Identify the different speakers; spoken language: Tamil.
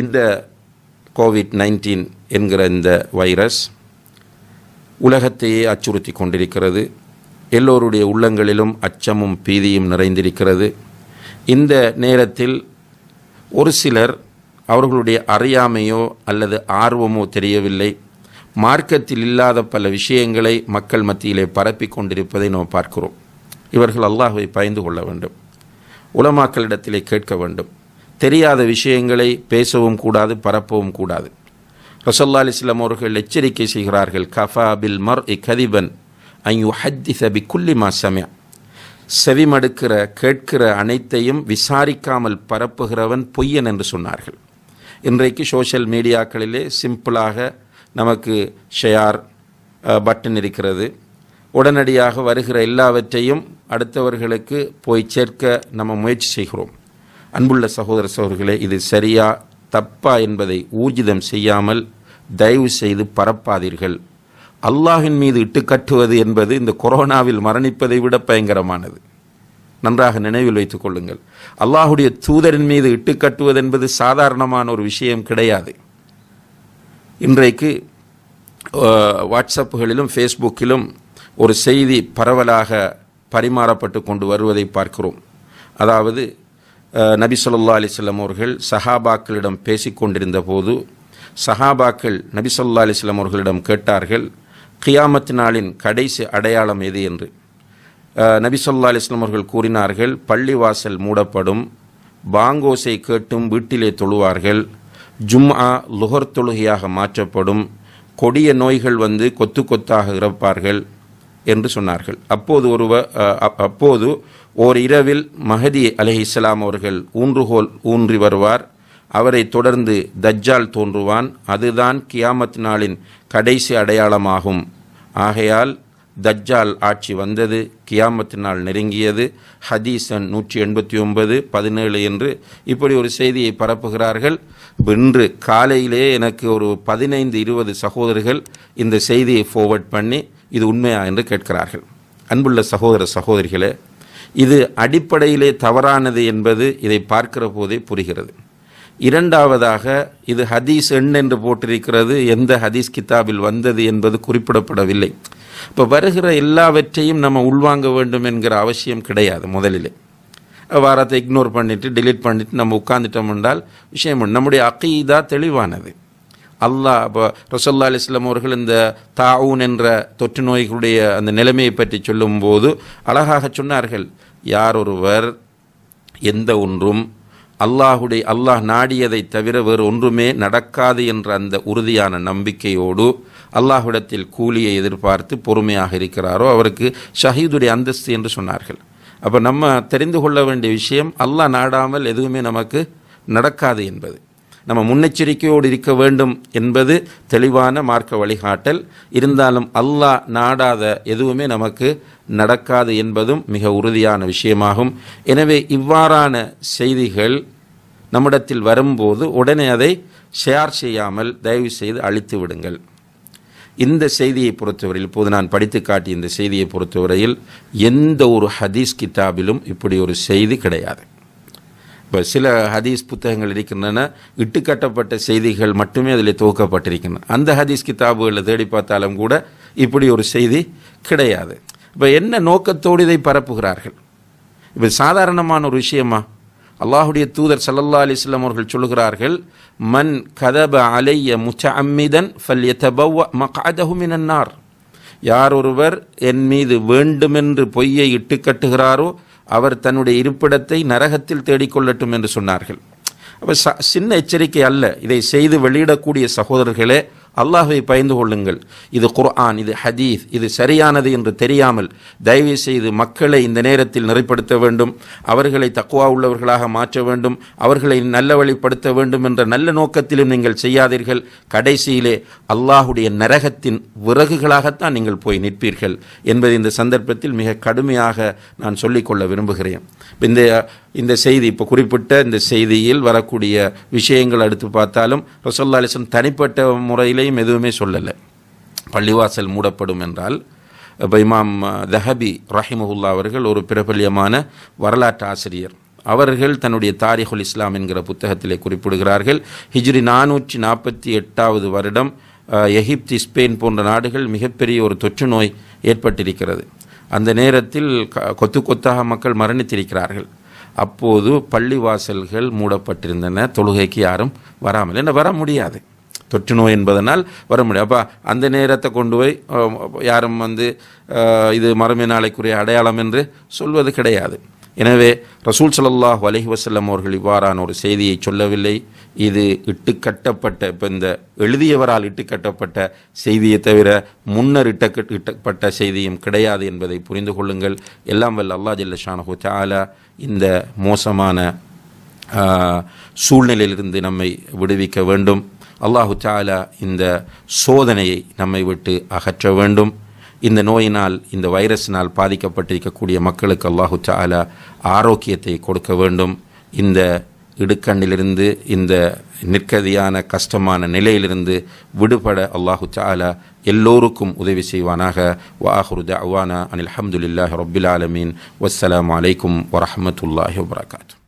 Speaker 1: இந்த கோவிட் நைன்டீன் என்கிற இந்த வைரஸ் உலகத்தையே அச்சுறுத்தி கொண்டிருக்கிறது எல்லோருடைய உள்ளங்களிலும் அச்சமும் பீதியும் நிறைந்திருக்கிறது இந்த நேரத்தில் ஒரு சிலர் அவர்களுடைய அறியாமையோ அல்லது ஆர்வமோ தெரியவில்லை மார்க்கத்தில் இல்லாத பல விஷயங்களை மக்கள் மத்தியிலே பரப்பி கொண்டிருப்பதை நாம் பார்க்கிறோம் இவர்கள் அல்லாஹுவை பயந்து கொள்ள வேண்டும் உலமாக்களிடத்திலே கேட்க வேண்டும் தெரியாத விஷயங்களை பேசவும் கூடாது பரப்பவும் கூடாது ரசல்லா அலிஸ்லாம் அவர்கள் எச்சரிக்கை செய்கிறார்கள் கஃபா பில் மர் இ கதிபன் ஐயு ஹத்தி சபி குல்லிமா செவி செவிமடுக்கிற கேட்கிற அனைத்தையும் விசாரிக்காமல் பரப்புகிறவன் பொய்யன் என்று சொன்னார்கள் இன்றைக்கு சோஷியல் மீடியாக்களிலே சிம்பிளாக நமக்கு ஷேர் பட்டன் இருக்கிறது உடனடியாக வருகிற எல்லாவற்றையும் அடுத்தவர்களுக்கு போய் சேர்க்க நம்ம முயற்சி செய்கிறோம் அன்புள்ள சகோதர சகோதரர்களே இது சரியா தப்பா என்பதை ஊர்ஜிதம் செய்யாமல் தயவு செய்து பரப்பாதீர்கள் அல்லாஹின் மீது இட்டு கட்டுவது என்பது இந்த கொரோனாவில் மரணிப்பதை விட பயங்கரமானது நன்றாக நினைவில் வைத்துக் கொள்ளுங்கள் அல்லாஹுடைய தூதரின் மீது இட்டு கட்டுவது என்பது சாதாரணமான ஒரு விஷயம் கிடையாது இன்றைக்கு வாட்ஸ்அப்புகளிலும் ஃபேஸ்புக்கிலும் ஒரு செய்தி பரவலாக பரிமாறப்பட்டு கொண்டு வருவதை பார்க்கிறோம் அதாவது நபி சொல்லா அலிஸ்லாம் அவர்கள் சஹாபாக்களிடம் கொண்டிருந்த போது சஹாபாக்கள் நபி சொல்லா அலிஸ்லாம் அவர்களிடம் கேட்டார்கள் கியாமத் நாளின் கடைசி அடையாளம் எது என்று நபி சொல்லா அலிஸ்லாம் அவர்கள் கூறினார்கள் பள்ளிவாசல் மூடப்படும் பாங்கோசை கேட்டும் வீட்டிலே தொழுவார்கள் ஜும்ஆ லுகர் தொழுகையாக மாற்றப்படும் கொடிய நோய்கள் வந்து கொத்து கொத்தாக இறப்பார்கள் என்று சொன்னார்கள் அப்போது ஒரு அப்போது ஓர் இரவில் மஹதி அலஹி இஸ்லாம் அவர்கள் ஊன்றுகோல் ஊன்றி வருவார் அவரை தொடர்ந்து தஜ்ஜால் தோன்றுவான் அதுதான் கியாமத் நாளின் கடைசி அடையாளமாகும் ஆகையால் தஜ்ஜால் ஆட்சி வந்தது கியாமத் நாள் நெருங்கியது ஹதீசன் நூற்றி எண்பத்தி ஒன்பது பதினேழு என்று இப்படி ஒரு செய்தியை பரப்புகிறார்கள் இன்று காலையிலே எனக்கு ஒரு பதினைந்து இருபது சகோதரர்கள் இந்த செய்தியை ஃபோர்வர்ட் பண்ணி இது உண்மையா என்று கேட்கிறார்கள் அன்புள்ள சகோதர சகோதரிகளே இது அடிப்படையிலே தவறானது என்பது இதை பார்க்கிற போதே புரிகிறது இரண்டாவதாக இது ஹதீஸ் எண் என்று போட்டிருக்கிறது எந்த ஹதீஸ் கிதாபில் வந்தது என்பது குறிப்பிடப்படவில்லை இப்போ வருகிற எல்லாவற்றையும் நம்ம உள்வாங்க வேண்டும் என்கிற அவசியம் கிடையாது முதலிலே வாரத்தை இக்னோர் பண்ணிவிட்டு டிலீட் பண்ணிவிட்டு நம்ம உட்காந்துட்டோம் என்றால் விஷயம் நம்முடைய அக்கீதா தெளிவானது அல்லாஹ் இப்போ ரசல்லா அலிஸ்லாம் அவர்கள் இந்த தாவூன் என்ற தொற்று நோய்களுடைய அந்த நிலைமையை பற்றி சொல்லும்போது அழகாக சொன்னார்கள் யார் ஒருவர் எந்த ஒன்றும் அல்லாஹுடைய அல்லாஹ் நாடியதை தவிர வேறு ஒன்றுமே நடக்காது என்ற அந்த உறுதியான நம்பிக்கையோடு அல்லாஹுடத்தில் கூலியை எதிர்பார்த்து பொறுமையாக இருக்கிறாரோ அவருக்கு ஷஹீதுடைய அந்தஸ்து என்று சொன்னார்கள் அப்போ நம்ம தெரிந்து கொள்ள வேண்டிய விஷயம் அல்லாஹ் நாடாமல் எதுவுமே நமக்கு நடக்காது என்பது நம்ம முன்னெச்சரிக்கையோடு இருக்க வேண்டும் என்பது தெளிவான மார்க்க வழிகாட்டல் இருந்தாலும் அல்லாஹ் நாடாத எதுவுமே நமக்கு நடக்காது என்பதும் மிக உறுதியான விஷயமாகும் எனவே இவ்வாறான செய்திகள் நம்மிடத்தில் வரும்போது உடனே அதை ஷேர் செய்யாமல் தயவு செய்து அழித்து விடுங்கள் இந்த செய்தியை பொறுத்தவரையில் இப்போது நான் படித்து காட்டிய இந்த செய்தியை பொறுத்தவரையில் எந்த ஒரு ஹதீஸ் கிதாபிலும் இப்படி ஒரு செய்தி கிடையாது இப்போ சில ஹதீஸ் புத்தகங்கள் இருக்கின்றன இட்டுக்கட்டப்பட்ட செய்திகள் மட்டுமே அதில் துவக்கப்பட்டிருக்கின்றன அந்த ஹதீஸ் கிதாபுகளில் தேடி பார்த்தாலும் கூட இப்படி ஒரு செய்தி கிடையாது இப்போ என்ன நோக்கத்தோடு இதை பரப்புகிறார்கள் இப்போ சாதாரணமான ஒரு விஷயமா அல்லாஹுடைய தூதர் சல்லல்லா அலிஸ்லாம் அவர்கள் சொல்கிறார்கள் மன் கதப அலைய முச்ச அம்மிதன் ஃபல் மகாதஹுமினார் யார் ஒருவர் என் மீது வேண்டுமென்று பொய்யை இட்டு கட்டுகிறாரோ அவர் தன்னுடைய இருப்பிடத்தை நரகத்தில் தேடிக்கொள்ளட்டும் என்று சொன்னார்கள் அப்போ சின்ன எச்சரிக்கை அல்ல இதை செய்து வெளியிடக்கூடிய சகோதரர்களே அல்லாஹுவை பயந்து கொள்ளுங்கள் இது குர்ஆன் இது ஹதீஸ் இது சரியானது என்று தெரியாமல் தயவு செய்து மக்களை இந்த நேரத்தில் நிறைப்படுத்த வேண்டும் அவர்களை தக்குவா உள்ளவர்களாக மாற்ற வேண்டும் அவர்களை நல்ல வழிப்படுத்த வேண்டும் என்ற நல்ல நோக்கத்திலும் நீங்கள் செய்யாதீர்கள் கடைசியிலே அல்லாஹுடைய நரகத்தின் விறகுகளாகத்தான் நீங்கள் போய் நிற்பீர்கள் என்பது இந்த சந்தர்ப்பத்தில் மிக கடுமையாக நான் சொல்லிக்கொள்ள விரும்புகிறேன் இந்த இந்த செய்தி இப்போ குறிப்பிட்ட இந்த செய்தியில் வரக்கூடிய விஷயங்கள் அடுத்து பார்த்தாலும் ரசோல்லா அலிசன் தனிப்பட்ட முறையிலையும் எதுவுமே சொல்லலை பள்ளிவாசல் மூடப்படும் என்றால் இப்போ இமாம் தஹபி ரஹிமஹுல்லா அவர்கள் ஒரு பிரபல்யமான வரலாற்று ஆசிரியர் அவர்கள் தன்னுடைய தாரிஹுல் இஸ்லாம் என்கிற புத்தகத்திலே குறிப்பிடுகிறார்கள் ஹிஜ்ரி நானூற்றி நாற்பத்தி எட்டாவது வருடம் எகிப்தி ஸ்பெயின் போன்ற நாடுகள் மிகப்பெரிய ஒரு தொற்று நோய் ஏற்பட்டிருக்கிறது அந்த நேரத்தில் கொத்து கொத்தாக மக்கள் மரணித்திருக்கிறார்கள் அப்போது பள்ளி வாசல்கள் மூடப்பட்டிருந்தன தொழுகைக்கு யாரும் வராமல் என்ன வர முடியாது தொற்று நோய் என்பதனால் வர முடியும் அப்போ அந்த நேரத்தை கொண்டு போய் யாரும் வந்து இது மரமே நாளைக்குரிய அடையாளம் என்று சொல்வது கிடையாது எனவே ரசூல் சல்லாஹ் அலஹி வசல்லம் அவர்கள் இவ்வாறான ஒரு செய்தியை சொல்லவில்லை இது இட்டுக்கட்டப்பட்ட இப்போ இந்த எழுதியவரால் இட்டுக்கட்டப்பட்ட செய்தியை தவிர முன்னர் இட்ட இட்டப்பட்ட செய்தியும் கிடையாது என்பதை புரிந்து கொள்ளுங்கள் எல்லாம் வல்ல அல்லா ஜில்லஷானஹு தாலா இந்த மோசமான சூழ்நிலையிலிருந்து நம்மை விடுவிக்க வேண்டும் அல்லாஹு தாலா இந்த சோதனையை நம்மை விட்டு அகற்ற வேண்டும் இந்த நோயினால் இந்த வைரஸினால் பாதிக்கப்பட்டிருக்கக்கூடிய மக்களுக்கு அல்லாஹு சாலா ஆரோக்கியத்தை கொடுக்க வேண்டும் இந்த இடுக்கண்ணிலிருந்து இந்த நிற்கதியான கஷ்டமான நிலையிலிருந்து விடுபட அல்லாஹு சாலா எல்லோருக்கும் உதவி செய்வானாக வாஹுரு அவானா அனில் அஹமதுல்லாஹ் ரபுல் ஆலமீன் வஸ்ஸலாம் அலைக்கும் வரமத்துல்லாஹி வபரகாத்து